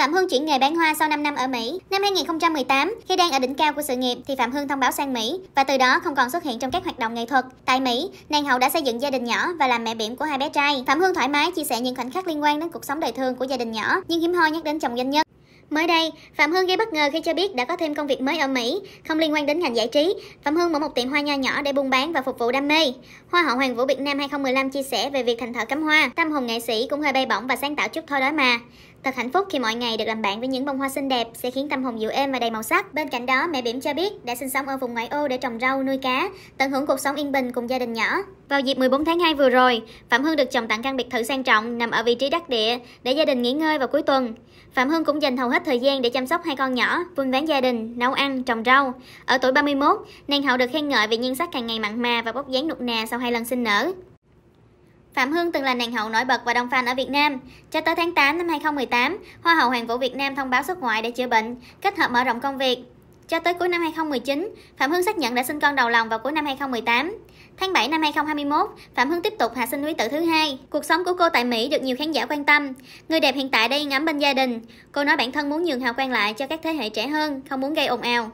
Phạm Hương chuyển nghề bán hoa sau 5 năm ở Mỹ. Năm 2018, khi đang ở đỉnh cao của sự nghiệp thì Phạm Hương thông báo sang Mỹ và từ đó không còn xuất hiện trong các hoạt động nghệ thuật. Tại Mỹ, nàng hậu đã xây dựng gia đình nhỏ và làm mẹ bỉm của hai bé trai. Phạm Hương thoải mái chia sẻ những khoảnh khắc liên quan đến cuộc sống đời thường của gia đình nhỏ, nhưng hiếm hoi nhắc đến chồng doanh nhân. Mới đây, Phạm Hương gây bất ngờ khi cho biết đã có thêm công việc mới ở Mỹ, không liên quan đến ngành giải trí. Phạm Hương mở một tiệm hoa nho nhỏ để buôn bán và phục vụ đam mê. Hoa hậu Hoàng Vũ Việt Nam 2015 chia sẻ về việc thành thợ cắm hoa, tâm hồn nghệ sĩ cũng hơi bay bổng và sáng tạo chút thôi đó mà. Thật hạnh phúc khi mọi ngày được làm bạn với những bông hoa xinh đẹp sẽ khiến tâm hồn dịu êm và đầy màu sắc. Bên cạnh đó, mẹ Biểm cho biết đã sinh sống ở vùng ngoại ô để trồng rau, nuôi cá, tận hưởng cuộc sống yên bình cùng gia đình nhỏ. Vào dịp 14 tháng 2 vừa rồi, Phạm Hương được chồng tặng căn biệt thự sang trọng nằm ở vị trí đắc địa để gia đình nghỉ ngơi vào cuối tuần. Phạm Hương cũng dành hầu hết thời gian để chăm sóc hai con nhỏ, vun vén gia đình, nấu ăn, trồng rau. Ở tuổi 31, nàng hậu được khen ngợi vì nhan sắc càng ngày mặn mà và bóc dáng nụt nà sau hai lần sinh nở. Phạm Hương từng là nàng hậu nổi bật và đông fan ở Việt Nam. Cho tới tháng 8 năm 2018, Hoa hậu Hoàng vũ Việt Nam thông báo xuất ngoại để chữa bệnh, kết hợp mở rộng công việc. Cho tới cuối năm 2019, Phạm Hương xác nhận đã sinh con đầu lòng vào cuối năm 2018. Tháng 7 năm 2021, Phạm Hương tiếp tục hạ sinh quý tử thứ hai. Cuộc sống của cô tại Mỹ được nhiều khán giả quan tâm. Người đẹp hiện tại đang ngắm bên gia đình. Cô nói bản thân muốn nhường hào quang lại cho các thế hệ trẻ hơn, không muốn gây ồn ào.